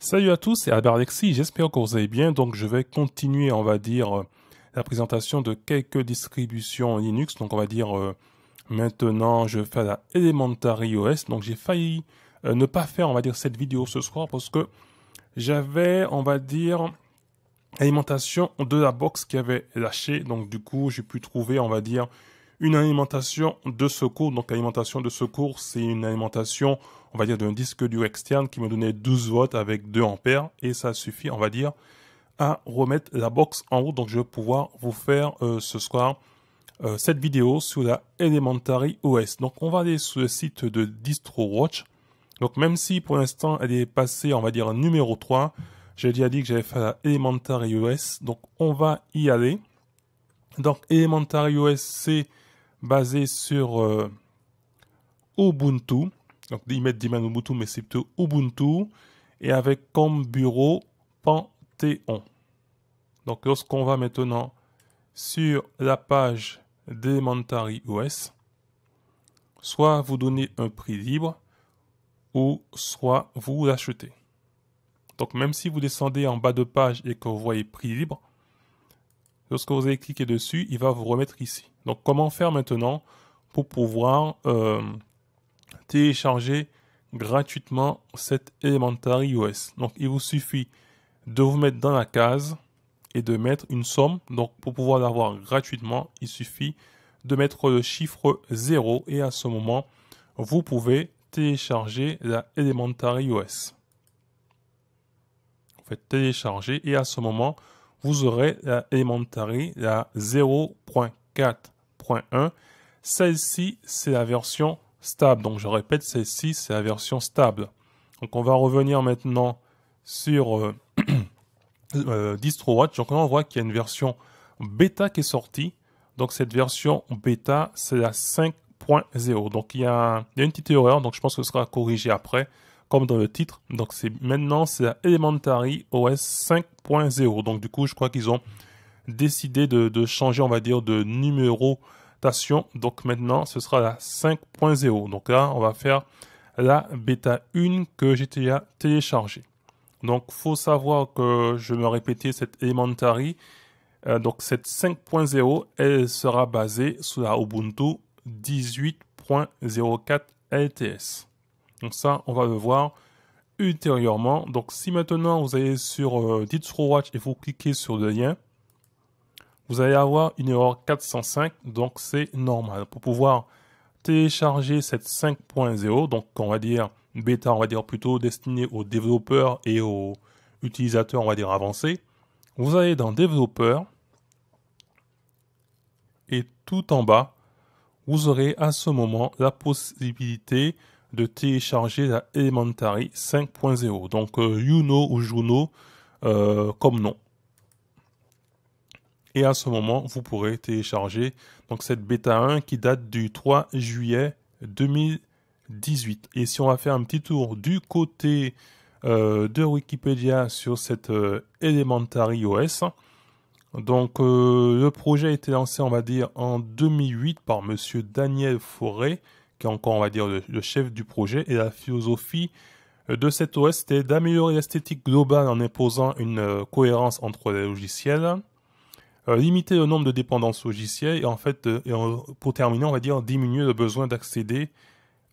Salut à tous, c'est Albert Alexis, j'espère que vous allez bien. Donc je vais continuer, on va dire, euh, la présentation de quelques distributions Linux. Donc on va dire, euh, maintenant je fais la Elementary OS. Donc j'ai failli euh, ne pas faire, on va dire, cette vidéo ce soir parce que j'avais, on va dire, alimentation de la box qui avait lâché. Donc du coup, j'ai pu trouver, on va dire, une alimentation de secours. Donc alimentation de secours, c'est une alimentation on va dire, d'un disque dur externe qui me donnait 12 volts avec 2 ampères. Et ça suffit, on va dire, à remettre la box en haut. Donc, je vais pouvoir vous faire euh, ce soir euh, cette vidéo sur la Elementary OS. Donc, on va aller sur le site de DistroWatch. Donc, même si pour l'instant, elle est passée, on va dire, numéro 3, j'ai déjà dit que j'avais fait la Elementary OS. Donc, on va y aller. Donc, Elementary OS, c'est basé sur euh, Ubuntu. Donc ils mettent Diman Ubuntu, mais c'est plutôt Ubuntu, et avec comme bureau Panthéon. Donc lorsqu'on va maintenant sur la page d'Elementary OS, soit vous donnez un prix libre, ou soit vous l'achetez. Donc même si vous descendez en bas de page et que vous voyez prix libre, lorsque vous allez cliquer dessus, il va vous remettre ici. Donc comment faire maintenant pour pouvoir euh, télécharger gratuitement cette Elementary OS. Donc il vous suffit de vous mettre dans la case et de mettre une somme. Donc pour pouvoir l'avoir gratuitement, il suffit de mettre le chiffre 0 et à ce moment, vous pouvez télécharger la Elementary OS. Vous faites télécharger et à ce moment, vous aurez la Elementary, la 0.4.1. Celle-ci, c'est la version stable. Donc je répète, celle-ci, c'est la version stable. Donc on va revenir maintenant sur euh, euh, DistroWatch. Donc là, on voit qu'il y a une version bêta qui est sortie. Donc cette version bêta, c'est la 5.0. Donc il y, a, une petite erreur, donc je pense que ce sera corrigé après, comme dans le titre. Donc c'est maintenant, c'est la Elementary OS 5.0. Donc du coup, je crois qu'ils ont décidé de, changer, on va dire, de numéro donc maintenant, ce sera la 5.0. Donc là, on va faire la bêta 1 que j'ai déjà téléchargée. Donc faut savoir que je me répétais cette Elementary. Euh, donc cette 5.0, elle sera basée sur la Ubuntu 18.04 LTS. Donc ça, on va le voir ultérieurement. Donc si maintenant vous allez sur euh, Watch et vous cliquez sur le lien, vous allez avoir une erreur 405, donc c'est normal. Pour pouvoir télécharger cette 5.0, donc on va dire bêta, on va dire plutôt destinée aux développeurs et aux utilisateurs, on va dire avancés, vous allez dans développeurs et tout en bas, vous aurez à ce moment la possibilité de télécharger la Elementary 5.0. Donc, euh, you know ou Juno euh, comme nom. Et à ce moment, vous pourrez télécharger donc cette bêta 1 qui date du 3 juillet 2018. Et si on va faire un petit tour du côté euh, de Wikipédia sur cette euh, Elementary OS, donc euh, le projet a été lancé, on va dire, en 2008 par Monsieur Daniel Forêt, qui est encore, on va dire, le, chef du projet. Et la philosophie de cette OS était d'améliorer l'esthétique globale en imposant une cohérence entre les logiciels euh, limiter le nombre de dépendances logicielles et en fait, euh, euh, pour terminer, on va dire diminuer le besoin d'accéder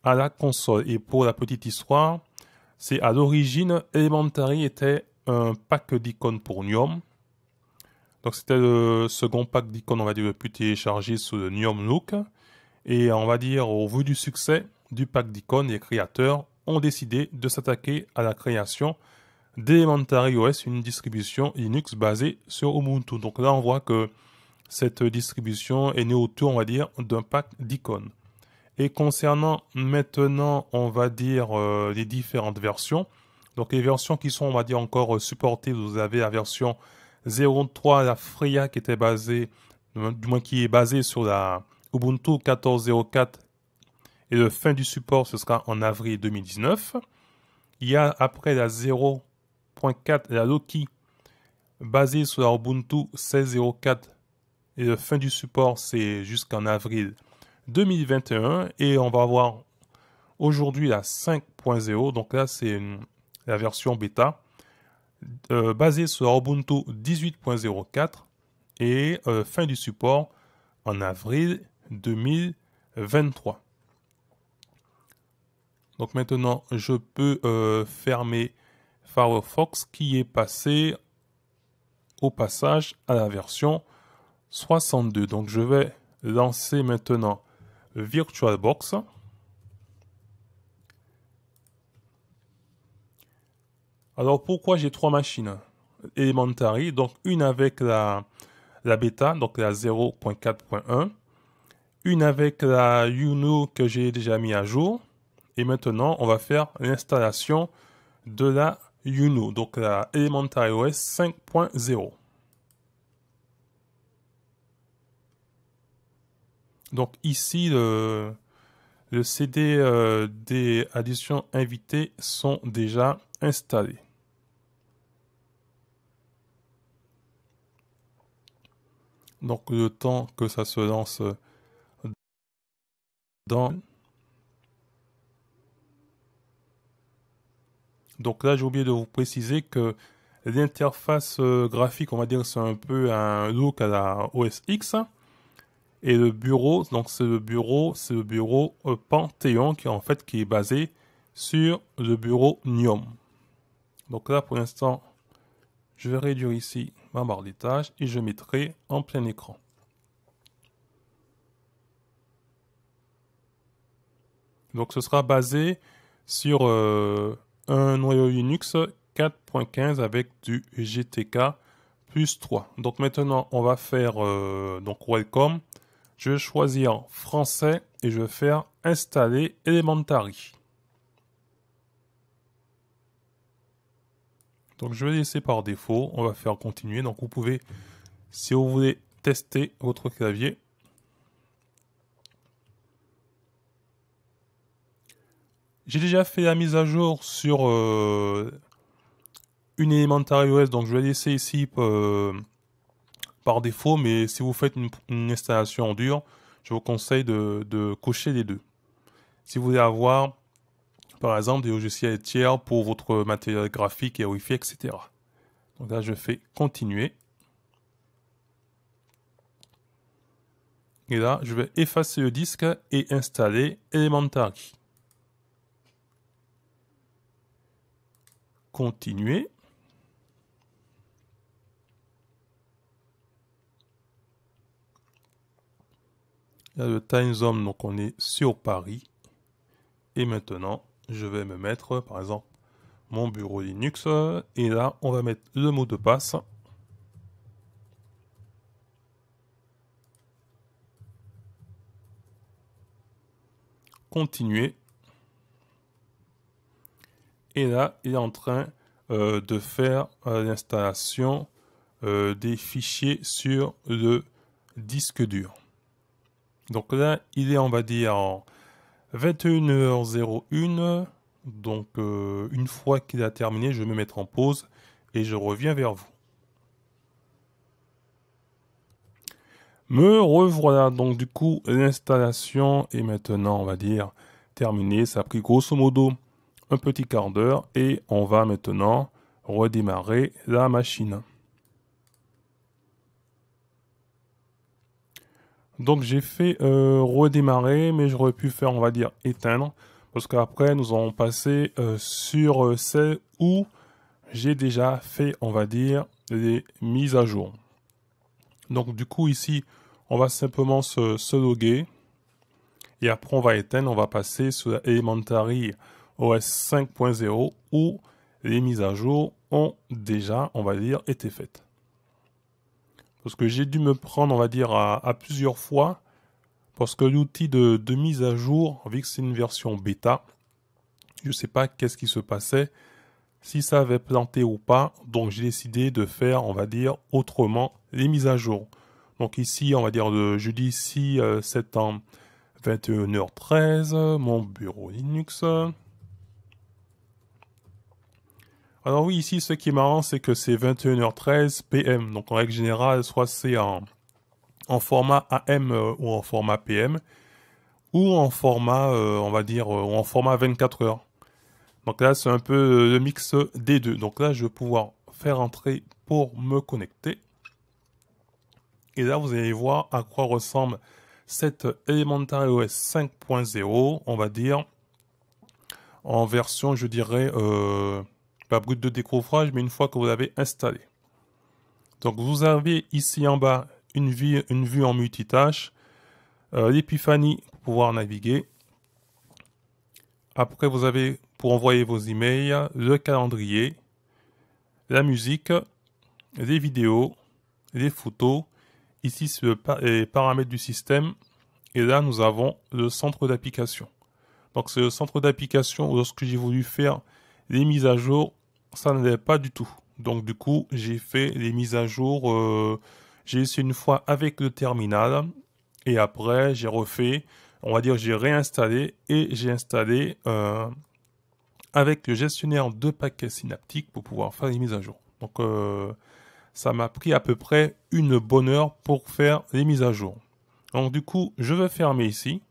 à la console. Et pour la petite histoire, c'est à l'origine, Elementary était un pack d'icônes pour Gnome. Donc c'était le second pack d'icônes, on va dire, le plus téléchargé sous le Gnome Look. Et on va dire, au vu du succès du pack d'icônes, les créateurs ont décidé de s'attaquer à la création d'Elementary OS, une distribution Linux basée sur Ubuntu. Donc là, on voit que cette distribution est née autour, on va dire, d'un pack d'icônes. Et concernant maintenant, on va dire, euh, les différentes versions, donc les versions qui sont, on va dire, encore supportées, vous avez la version 0.3, la Freya qui était basée, du moins qui est basée sur la Ubuntu 14.04 et le fin du support, ce sera en avril 2019. Il y a après la 0 la Loki basée sur la Ubuntu 16.04 et la fin du support c'est jusqu'en avril 2021 et on va avoir aujourd'hui la 5.0 donc là c'est la version bêta euh, basée sur Ubuntu 18.04 et euh, fin du support en avril 2023. Donc maintenant je peux euh, fermer Firefox qui est passé au passage à la version 62. Donc je vais lancer maintenant VirtualBox. Alors pourquoi j'ai trois machines Elementary, donc une avec la, la bêta, donc la 0.4.1, une avec la Uno que j'ai déjà mis à jour, et maintenant on va faire l'installation de la donc la Elemental OS 5.0. Donc ici, le, CD euh, des additions invitées sont déjà installés. Donc le temps que ça se lance euh, dans... Donc là, j'ai oublié de vous préciser que l'interface euh, graphique, on va dire, c'est un peu un look à la OS X. Et le bureau, donc c'est le bureau, c'est le bureau euh, Panthéon qui en fait qui est basé sur le bureau Nium. Donc là, pour l'instant, je vais réduire ici ma barre des tâches et je mettrai en plein écran. Donc ce sera basé sur euh, un noyau linux 4.15 avec du GTK plus 3. Donc maintenant, on va faire euh, donc Welcome. Je vais choisir Français et je vais faire Installer Elementary. Donc je vais laisser par défaut. On va faire continuer. Donc vous pouvez, si vous voulez tester votre clavier, J'ai déjà fait la mise à jour sur euh, une Elementary OS, donc je vais laisser ici euh, par défaut, mais si vous faites une, installation en dur, je vous conseille de, de cocher les deux. Si vous voulez avoir, par exemple, des logiciels tiers pour votre matériel graphique et Wi-Fi, etc. Donc là, je fais continuer. Et là, je vais effacer le disque et installer Elementary. continuer. Là, le time zone, donc on est sur Paris. Et maintenant, je vais me mettre, par exemple, mon bureau Linux. Et là, on va mettre le mot de passe. Continuer. Et là, il est en train euh, de faire euh, l'installation euh, des fichiers sur le disque dur. Donc là, il est, on va dire, en 21h01. Donc, une fois qu'il a terminé, je vais me mettre en pause et je reviens vers vous. Me revoilà. Donc, du coup, l'installation est maintenant, on va dire, terminée. Ça a pris grosso modo un petit quart d'heure et on va maintenant redémarrer la machine. Donc j'ai fait euh, redémarrer, mais j'aurais pu faire, on va dire, éteindre. Parce qu'après, nous allons passer euh, sur euh, celle où j'ai déjà fait, on va dire, les mises à jour. Donc du coup, ici, on va simplement se, loguer. Et après, on va éteindre, on va passer sur Elementary OS 5.0 où les mises à jour ont déjà, on va dire, été faites. Parce que j'ai dû me prendre, on va dire, à, plusieurs fois, parce que l'outil de, mise à jour, vu que c'est une version bêta, je ne sais pas qu'est-ce qui se passait, si ça avait planté ou pas, donc j'ai décidé de faire, on va dire, autrement les mises à jour. Donc ici, on va dire je jeudi ici, c'est en 21h13, mon bureau Linux. Alors oui, ici, ce qui est marrant, c'est que c'est 21h13 PM. Donc en règle générale, soit c'est en, format AM euh, ou en format PM, ou en format, euh, on va dire, ou euh, en format 24 h Donc là, c'est un peu le mix des deux. Donc là, je vais pouvoir faire entrer pour me connecter. Et là, vous allez voir à quoi ressemble cette Elementary OS 5.0, on va dire, en version, je dirais, euh, pas de découvrage, mais une fois que vous l'avez installé. Donc vous avez ici en bas une vue, une vue en multitâche, euh, l'épiphanie pour pouvoir naviguer. Après vous avez pour envoyer vos emails, le calendrier, la musique, les vidéos, les photos. Ici c'est le les paramètres du système. Et là nous avons le centre d'application. Donc c'est le centre d'application lorsque j'ai voulu faire les mises à jour, ça n'allait pas du tout. Donc du coup, j'ai fait les mises à jour. Euh, j'ai essayé une fois avec le terminal et après j'ai refait, on va dire j'ai réinstallé et j'ai installé euh, avec le gestionnaire de paquets synaptiques pour pouvoir faire les mises à jour. Donc euh, ça m'a pris à peu près une bonne heure pour faire les mises à jour. Donc du coup, je vais fermer ici.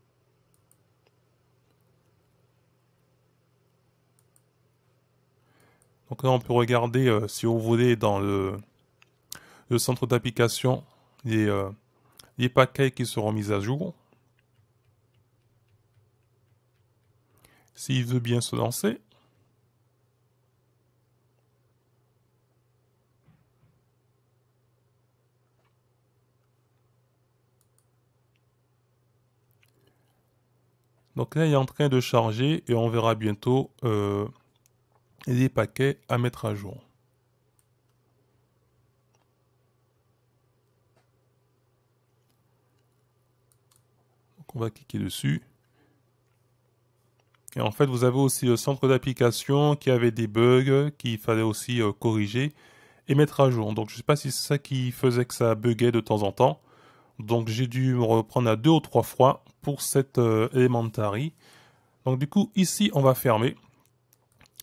Donc là, on peut regarder, euh, si vous voulez, dans le, centre d'application, les, euh, les paquets qui seront mis à jour. S'il veut bien se lancer. Donc là, il est en train de charger et on verra bientôt euh, et des paquets à mettre à jour. Donc on va cliquer dessus. Et en fait, vous avez aussi le centre d'application qui avait des bugs qu'il fallait aussi euh, corriger et mettre à jour. Donc je ne sais pas si c'est ça qui faisait que ça buguait de temps en temps. Donc j'ai dû me reprendre à deux ou trois fois pour cette euh, Elementary. Donc du coup, ici, on va fermer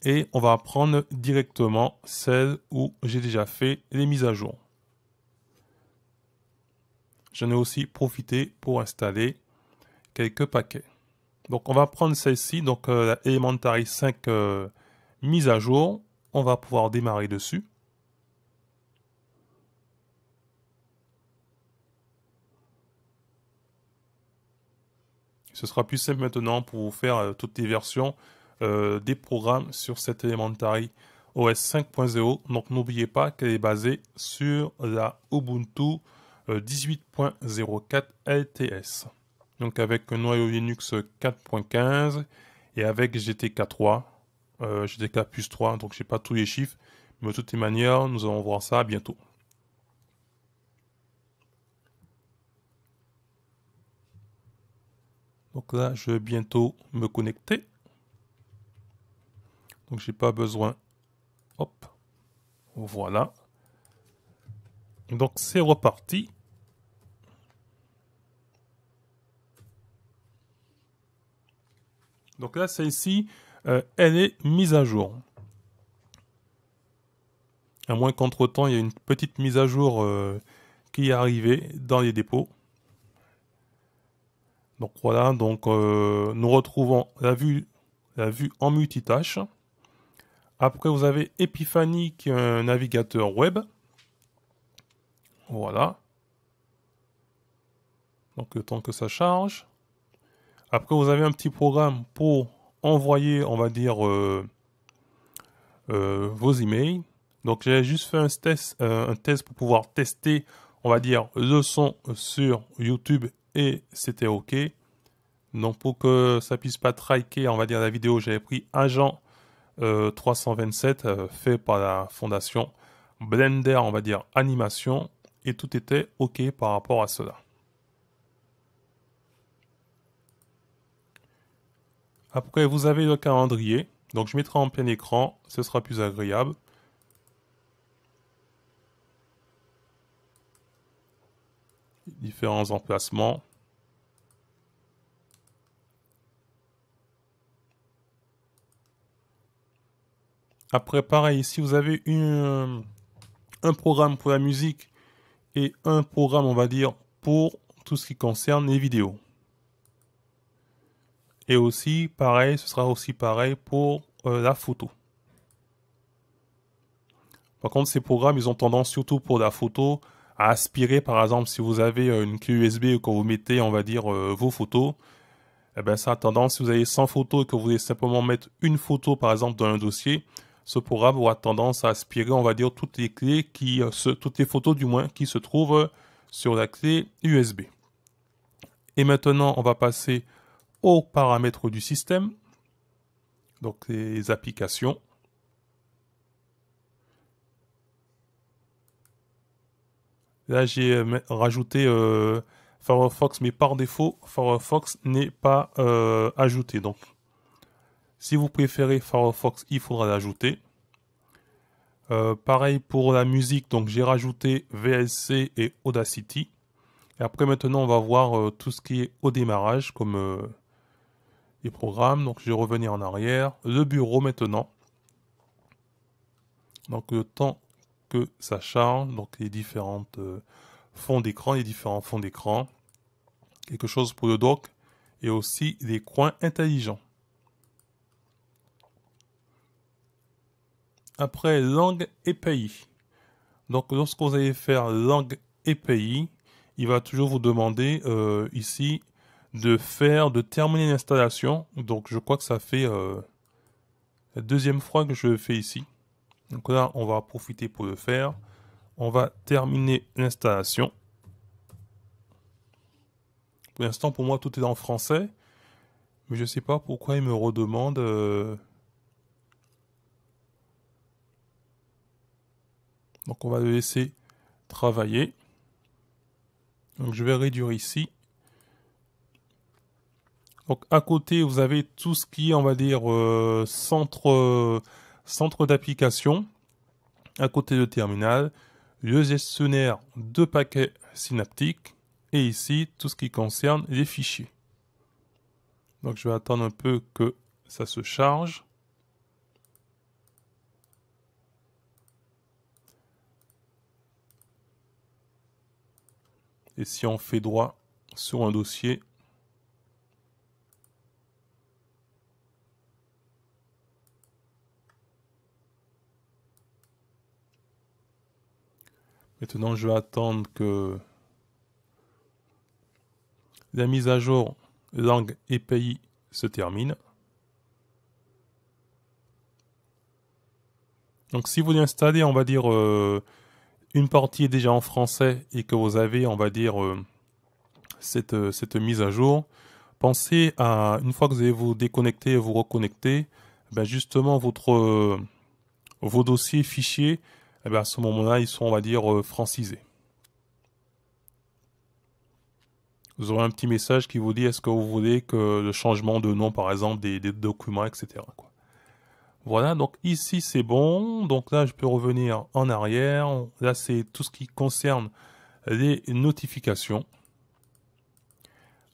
et on va prendre directement celle où j'ai déjà fait les mises à jour. J'en ai aussi profité pour installer quelques paquets. Donc on va prendre celle-ci, donc euh, la Elementary 5 euh, mise à jour. On va pouvoir démarrer dessus. Ce sera plus simple maintenant pour vous faire euh, toutes les versions euh, des programmes sur cet Elementary OS 5.0. Donc n'oubliez pas qu'elle est basée sur la Ubuntu 18.04 euh, LTS. Donc avec un noyau Linux 4.15 et avec GTK 3, euh, GTK plus 3, donc je n'ai pas tous les chiffres, mais de toutes les manières, nous allons voir ça bientôt. Donc là, je vais bientôt me connecter. Donc j'ai pas besoin. Hop. Voilà. Donc c'est reparti. Donc là, celle-ci, euh, elle est mise à jour. À moins qu'entre-temps, il y ait une petite mise à jour euh, qui est arrivée dans les dépôts. Donc voilà, donc euh, nous retrouvons la vue, la vue en multitâche. Après, vous avez Epiphany qui est euh, un navigateur web. Voilà. Donc, le temps que ça charge. Après, vous avez un petit programme pour envoyer, on va dire, euh, euh, vos emails. Donc, j'ai juste fait un test, un test pour pouvoir tester, on va dire, le son sur YouTube et c'était OK. Donc, pour que ça puisse pas traquer, on va dire, la vidéo, j'avais pris Agent 327 euh, euh, fait par la fondation Blender, on va dire animation, et tout était OK par rapport à cela. Après, vous avez le calendrier. Donc, je mettrai en plein écran, ce sera plus agréable. Différents emplacements. Après, pareil, ici vous avez euh, un programme pour la musique et un programme, on va dire, pour tout ce qui concerne les vidéos. Et aussi, pareil, ce sera aussi pareil pour euh, la photo. Par contre, ces programmes, ils ont tendance surtout pour la photo à aspirer, par exemple, si vous avez euh, une clé USB ou quand vous mettez, on va dire, vos photos, eh bien, ça a tendance, si vous avez 100 photos et que vous voulez simplement mettre une photo, par exemple, dans un dossier, ce programme aura tendance à aspirer, on va dire, toutes les clés qui, euh, toutes les photos du moins, qui se trouvent euh, sur la clé USB. Et maintenant, on va passer aux paramètres du système, donc les applications. Là, j'ai euh, rajouté Firefox, mais par défaut, Firefox n'est pas ajouté. Donc, si vous préférez Firefox, il faudra l'ajouter. Euh, pareil pour la musique, donc j'ai rajouté VLC et Audacity. Et après maintenant on va voir euh, tout ce qui est au démarrage comme euh, les programmes. Donc je vais revenir en arrière. Le bureau maintenant. Donc le temps que ça charge, donc les différentes fonds d'écran, les différents fonds d'écran. Quelque chose pour le doc. et aussi les coins intelligents. Après, langue et pays. Donc, lorsque vous allez faire langue et pays, il va toujours vous demander euh, ici de faire, de terminer l'installation. Donc, je crois que ça fait euh, la deuxième fois que je fais ici. Donc là, on va profiter pour le faire. On va terminer l'installation. Pour l'instant, pour moi, tout est en français. Mais je ne sais pas pourquoi il me redemande... Euh, Donc on va le laisser travailler. Donc je vais réduire ici. Donc à côté, vous avez tout ce qui est, on va dire, euh, centre, centre d'application. À côté de terminal, le gestionnaire de paquets synaptiques. Et ici, tout ce qui concerne les fichiers. Donc je vais attendre un peu que ça se charge. Et si on fait droit sur un dossier, Maintenant, je vais attendre que la mise à jour langue et pays se termine. Donc si vous l'installez, on va dire euh, une partie est déjà en français et que vous avez, on va dire, euh, euh, cette, mise à jour, pensez à, une fois que vous allez vous déconnecter et vous reconnecter, ben justement, votre, euh, vos dossiers fichiers, eh ben, à ce moment-là, ils sont, on va dire, francisés. Vous aurez un petit message qui vous dit est-ce que vous voulez que le changement de nom, par exemple, des, des documents, etc. Voilà, donc ici c'est bon. Donc là, je peux revenir en arrière. Là, c'est tout ce qui concerne les notifications.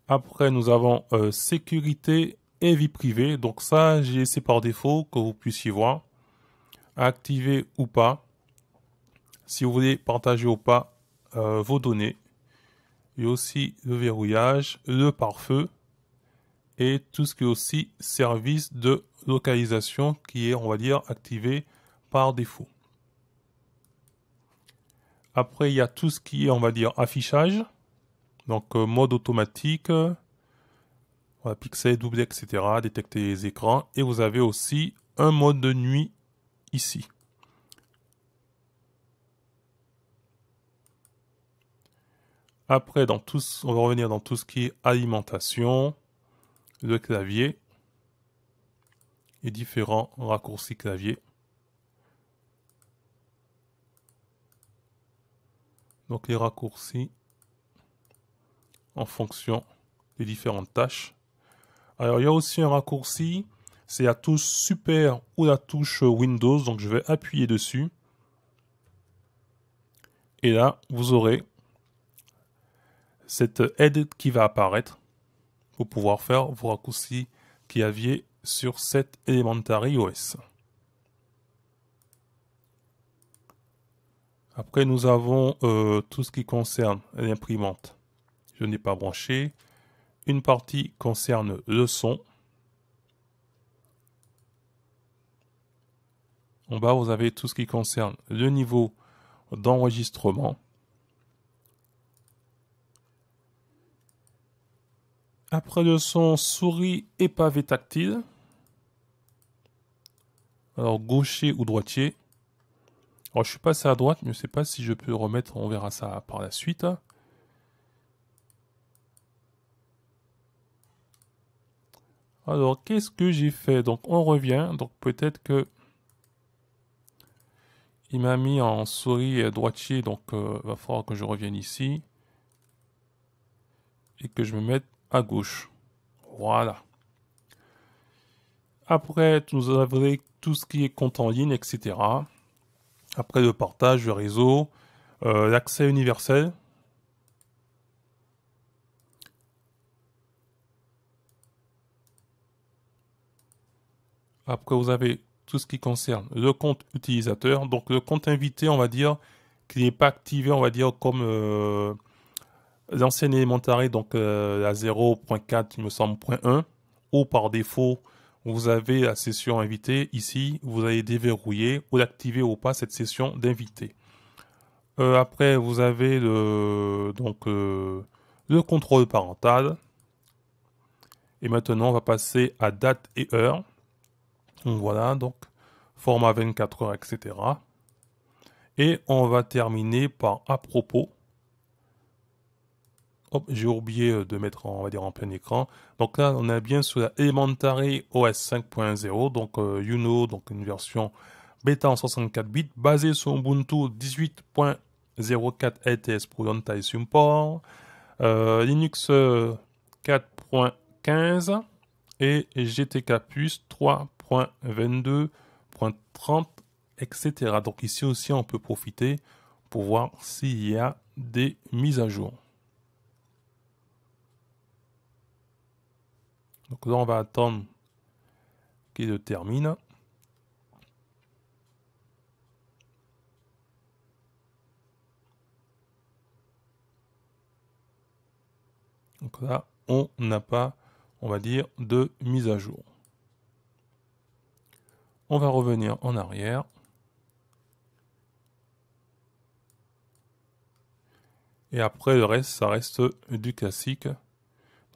Après, nous avons euh, sécurité et vie privée. Donc ça, j'ai laissé par défaut que vous puissiez voir. Activer ou pas. Si vous voulez partager ou pas euh, vos données. Et aussi le verrouillage, le pare-feu et tout ce qui est aussi service de localisation qui est, on va dire, activée par défaut. Après, il y a tout ce qui est, on va dire, affichage. Donc, euh, mode automatique, voilà, pixel, double, etc., détecter les écrans. Et vous avez aussi un mode de nuit ici. Après, dans tout, on va revenir dans tout ce qui est alimentation, le clavier différents raccourcis clavier. Donc les raccourcis en fonction des différentes tâches. Alors il y a aussi un raccourci, c'est la touche super ou la touche Windows, donc je vais appuyer dessus. Et là, vous aurez cette aide qui va apparaître pour pouvoir faire vos raccourcis clavier sur cet Elementary OS. Après, nous avons euh, tout ce qui concerne l'imprimante. Je n'ai pas branché. Une partie concerne le son. En bas, vous avez tout ce qui concerne le niveau d'enregistrement. Après le son souris et pavé tactile. Alors gaucher ou droitier. Alors je suis passé à droite, mais je ne sais pas si je peux remettre, on verra ça par la suite. Alors qu'est-ce que j'ai fait Donc on revient, donc peut-être que il m'a mis en souris droitier, donc il euh, va falloir que je revienne ici et que je me mette à gauche. Voilà. Après, nous avons tout ce qui est compte en ligne, etc. Après le partage, le réseau, euh, l'accès universel. Après, vous avez tout ce qui concerne le compte utilisateur. Donc, le compte invité, on va dire, qui n'est pas activé, on va dire, comme euh, l'ancien donc euh, la 0.4, il me semble, 0.1, ou par défaut, vous avez la session invitée Ici, vous allez déverrouiller ou l'activer ou pas cette session d'invité. Euh, après, vous avez le, donc, euh, le contrôle parental. Et maintenant, on va passer à date et heure. Donc, voilà, donc format 24 heures, etc. Et on va terminer par à propos j'ai oublié euh, de mettre en, va dire, en plein écran. Donc là, on est bien sur la Elementary OS 5.0, donc euh, You Uno, donc une version bêta en 64 bits, basée sur Ubuntu 18.04 LTS pour Support, euh, Linux 4.15 et GTK 3.22.30, etc. Donc ici aussi, on peut profiter pour voir s'il y a des mises à jour. Donc là, on va attendre qu'il termine. Donc là, on n'a pas, on va dire, de mise à jour. On va revenir en arrière. Et après, le reste, ça reste du classique.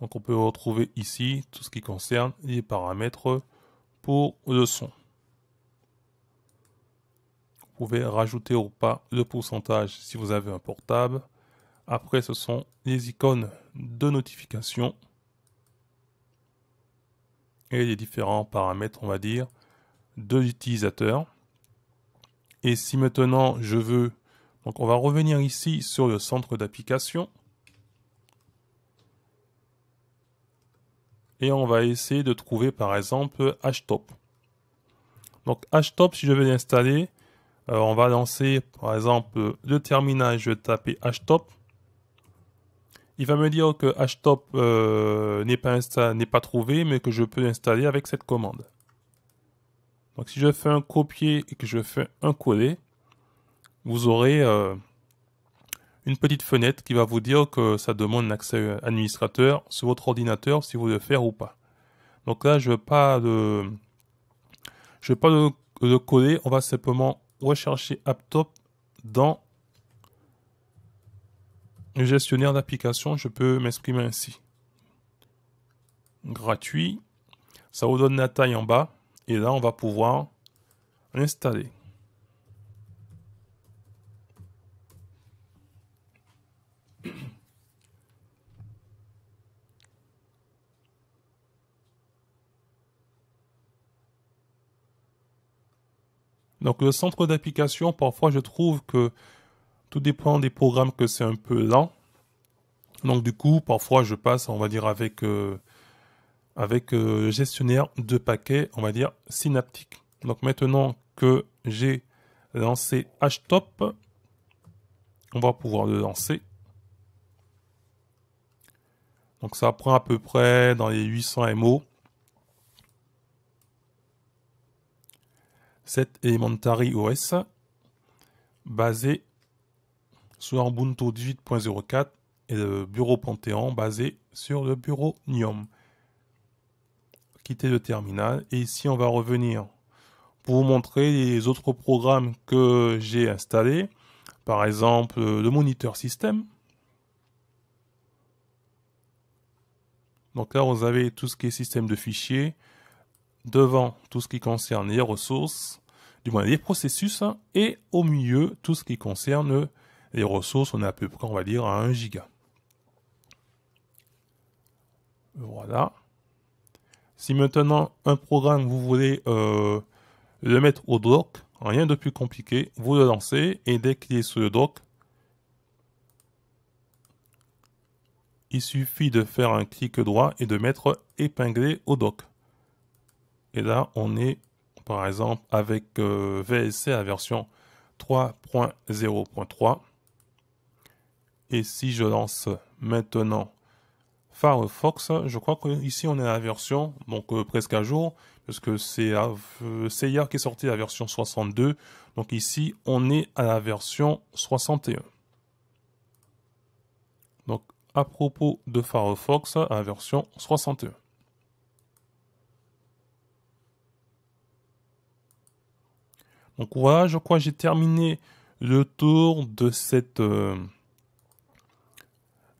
Donc on peut retrouver ici tout ce qui concerne les paramètres pour le son. Vous pouvez rajouter ou pas le pourcentage si vous avez un portable. Après, ce sont les icônes de notification et les différents paramètres, on va dire, de l'utilisateur. Et si maintenant je veux, donc on va revenir ici sur le centre d'application. et on va essayer de trouver par exemple htop. Donc htop, si je veux l'installer, euh, on va lancer par exemple le terminal, je vais taper htop. Il va me dire que htop euh, n'est pas, pas trouvé, mais que je peux l'installer avec cette commande. Donc si je fais un copier et que je fais un coller, vous aurez euh, une petite fenêtre qui va vous dire que ça demande l'accès administrateur sur votre ordinateur si vous le faire ou pas. Donc là, je ne vais pas de je pas coller. On va simplement rechercher AppTop dans le gestionnaire d'application. Je peux m'exprimer ainsi. Gratuit. Ça vous donne la taille en bas. Et là, on va pouvoir installer Donc le centre d'application, parfois je trouve que tout dépend des programmes que c'est un peu lent. Donc du coup, parfois je passe, on va dire, avec, euh, avec euh, le gestionnaire de paquets, on va dire, synaptique. Donc maintenant que j'ai lancé htop, on va pouvoir le lancer. Donc ça prend à peu près dans les 800 MO. cet Elementary OS basé sur Ubuntu 18.04 et le bureau Panthéon basé sur le bureau Nium. Quitter le terminal et ici on va revenir pour vous montrer les autres programmes que j'ai installés. Par exemple euh, le moniteur système. Donc là vous avez tout ce qui est système de fichiers, devant tout ce qui concerne les ressources, du moins les processus, et au milieu tout ce qui concerne les ressources, on est à peu près, on va dire, à 1 giga. Voilà. Si maintenant un programme, vous voulez euh, le mettre au doc rien de plus compliqué, vous le lancez et dès qu'il est sur le doc il suffit de faire un clic droit et de mettre Épingler au doc et là, on est par exemple avec euh, VSC à version 3.0.3. Et si je lance maintenant Firefox, je crois qu'ici on est à la version, donc euh, presque à jour, parce que c'est euh, hier qui est sorti la version 62. Donc ici, on est à la version 61. Donc à propos de Firefox, à la version 61. Donc voilà, je crois que j'ai terminé le tour de cette euh,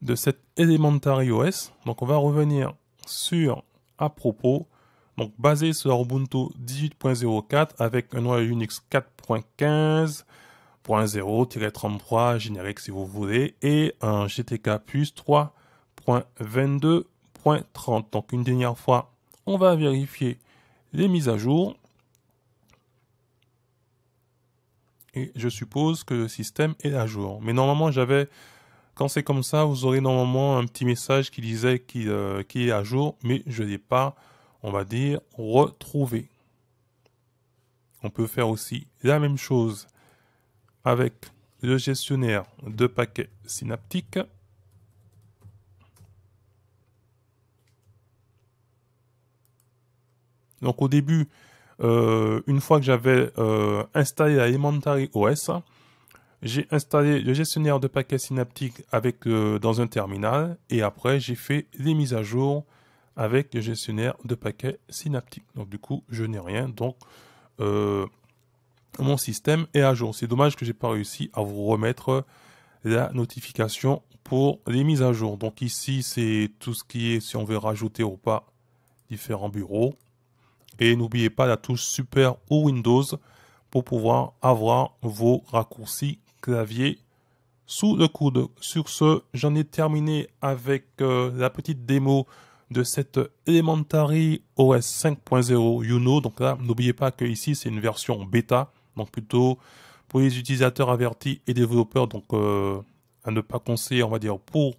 de cet Elementary OS. Donc on va revenir sur à propos. Donc basé sur Ubuntu 18.04 avec un noyau Unix 4.15.0-33 générique si vous voulez et un GTK 3.22.30. Donc une dernière fois, on va vérifier les mises à jour. et je suppose que le système est à jour. Mais normalement, j'avais, quand c'est comme ça, vous aurez normalement un petit message qui disait qu'il euh, est à jour, mais je n'ai pas, on va dire, retrouvé. On peut faire aussi la même chose avec le gestionnaire de paquets synaptiques. Donc au début, euh, une fois que j'avais euh, installé la Elementary OS, j'ai installé le gestionnaire de paquets synaptiques avec, euh, dans un terminal et après j'ai fait les mises à jour avec le gestionnaire de paquets synaptiques. Donc du coup, je n'ai rien. Donc mon système est à jour. C'est dommage que je n'ai pas réussi à vous remettre la notification pour les mises à jour. Donc ici, c'est tout ce qui est si on veut rajouter ou pas différents bureaux. Et n'oubliez pas la touche Super ou Windows pour pouvoir avoir vos raccourcis clavier sous le coude. Sur ce, j'en ai terminé avec euh, la petite démo de cette Elementary OS 5.0 Uno. Donc là, n'oubliez pas que ici, c'est une version bêta, donc plutôt pour les utilisateurs avertis et développeurs, donc euh, à ne pas conseiller, on va dire, pour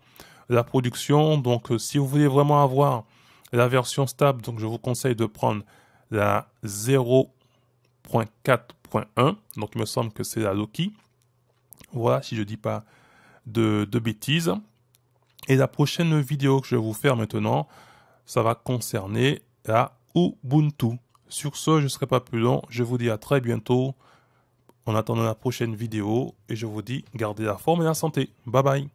la production. Donc euh, si vous voulez vraiment avoir la version stable, donc je vous conseille de prendre la 0.4.1. Donc, il me semble que c'est la Loki. Voilà, si je ne dis pas de, de bêtises. Et la prochaine vidéo que je vais vous faire maintenant, ça va concerner la Ubuntu. Sur ce, je ne serai pas plus long. Je vous dis à très bientôt en attendant la prochaine vidéo. Et je vous dis, gardez la forme et la santé. Bye bye.